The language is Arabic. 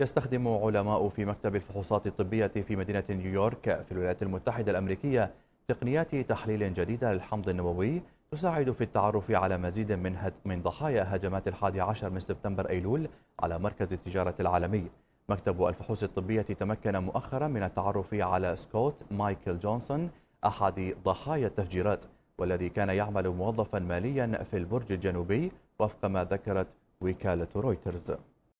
يستخدم علماء في مكتب الفحوصات الطبية في مدينة نيويورك في الولايات المتحدة الأمريكية تقنيات تحليل جديدة للحمض النووي تساعد في التعرف على مزيد من من ضحايا هجمات الحادي عشر من سبتمبر أيلول على مركز التجارة العالمي مكتب الفحوص الطبية تمكن مؤخرا من التعرف على سكوت مايكل جونسون أحد ضحايا التفجيرات والذي كان يعمل موظفا ماليا في البرج الجنوبي وفق ما ذكرت وكالة رويترز